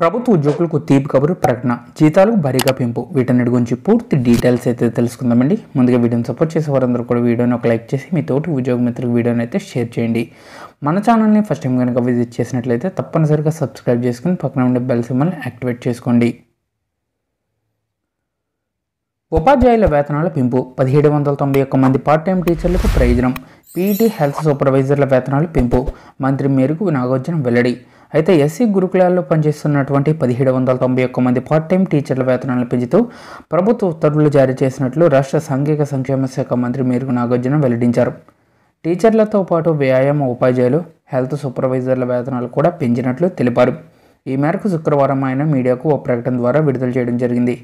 ప్రభుత్వ ఉద్యోగులకు తీపి కబురు ప్రకటన జీతాలకు భారీగా పెంపు వీటన్నిటి గురించి పూర్తి డీటెయిల్స్ అయితే తెలుసుకుందామండి ముందుగా వీడియోని సపోర్ట్ చేసే వారందరూ కూడా వీడియోని ఒక లైక్ చేసి మీ తోటి ఉద్యోగ మిత్రులకు వీడియోని అయితే షేర్ చేయండి మన ఛానల్ని ఫస్ట్ టైం కనుక విజిట్ చేసినట్లయితే తప్పనిసరిగా సబ్స్క్రైబ్ చేసుకుని పక్కన ఉండే బెల్ సిమ్మల్ని యాక్టివేట్ చేసుకోండి ఉపాధ్యాయుల వేతనాల పెంపు పదిహేడు వందల తొంభై ఒక్క మంది పార్ట్ టైం టీచర్లకు ప్రయోజనం పీఈటీ హెల్త్ సూపర్వైజర్ల వేతనాలు పెంపు మంత్రి మేరకు నాగార్జున వెల్లడి అయితే ఎస్సీ గురుకులాల్లో పనిచేస్తున్నటువంటి పదిహేడు వందల తొంభై ఒక్క మంది పార్ట్ టైం టీచర్ల వేతనాలు పెంచుతూ ప్రభుత్వ ఉత్తర్వులు జారీ చేసినట్లు రాష్ట్ర సాంఘిక సంక్షేమ శాఖ మంత్రి మేరుగు నాగార్జున వెల్లడించారు టీచర్లతో పాటు వ్యాయామ ఉపాధ్యాయులు హెల్త్ సూపర్వైజర్ల వేతనాలు కూడా పెంచినట్లు తెలిపారు ఈ మేరకు శుక్రవారం ఆయన మీడియాకు ఓ ప్రకటన ద్వారా విడుదల చేయడం జరిగింది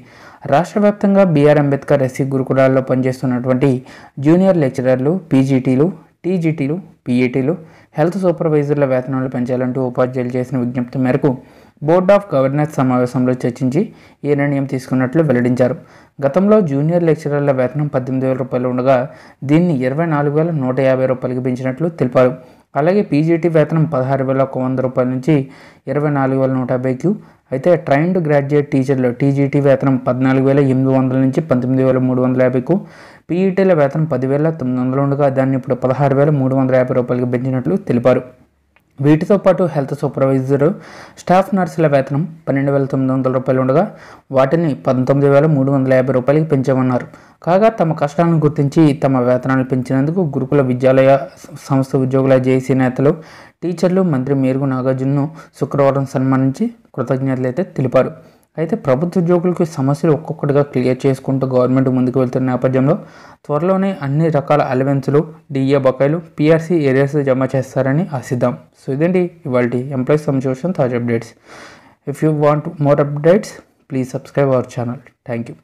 రాష్ట్ర వ్యాప్తంగా బీఆర్ అంబేద్కర్ ఎస్సీ గురుకులాల్లో పనిచేస్తున్నటువంటి జూనియర్ లెక్చరర్లు పీజీటీలు టీజీటీలు పీఈటీలు హెల్త్ సూపర్వైజర్ల వేతనాలు పెంచాలంటూ ఉపాధ్యాయులు చేసిన విజ్ఞప్తి మేరకు బోర్డ్ ఆఫ్ గవర్నెన్స్ సమావేశంలో చర్చించి ఈ నిర్ణయం తీసుకున్నట్లు వెల్లడించారు గతంలో జూనియర్ లెక్చరర్ల వేతనం పద్దెనిమిది వేల రూపాయలు ఉండగా దీన్ని ఇరవై నాలుగు వేల నూట యాభై రూపాయలకి పెంచినట్లు తెలిపారు అలాగే పీజీటీ వేతనం పదహారు వేల ఒక వంద రూపాయల నుంచి ఇరవై నాలుగు వేల నూట యాభైకు అయితే ట్రైన్డ్ గ్రాడ్యుయేట్ టీచర్లు టీజీటీ వేతనం పద్నాలుగు వేల ఎనిమిది వందల నుంచి పంతొమ్మిది వేల మూడు వందల యాభైకు పీఈటీల వేతనం పదివేల తొమ్మిది వందలు ఉండగా దాన్ని ఇప్పుడు పదహారు వేల మూడు వందల యాభై రూపాయలకు పెంచినట్లు తెలిపారు వీటితో పాటు హెల్త్ సూపర్వైజర్ స్టాఫ్ నర్సుల వేతనం పన్నెండు వేల తొమ్మిది వందల రూపాయలు ఉండగా వాటిని పంతొమ్మిది వేల మూడు వందల యాభై రూపాయలకి పెంచామన్నారు కాగా తమ కష్టాలను గుర్తించి తమ వేతనాలు పెంచినందుకు గురుకుల విద్యాలయ సంస్థ ఉద్యోగుల జేఏసీ నేతలు టీచర్లు మంత్రి మేరుగు నాగార్జునను శుక్రవారం సన్మానించి కృతజ్ఞతలైతే తెలిపారు అయితే ప్రభుత్వ ఉద్యోగులకు సమస్యలు ఒక్కొక్కటిగా క్లియర్ చేసుకుంటూ గవర్నమెంట్ ముందుకు వెళ్తున్న నేపథ్యంలో త్వరలోనే అన్ని రకాల అలవెన్స్లు డిఏ బకాయిలు పిఆర్సీ ఏరియాస్ జమ చేస్తారని ఆశిద్దాం సో ఇదేంటి ఇవాళ ఎంప్లాయీస్ చూసిన తాజా updates if you want more updates please subscribe our channel thank you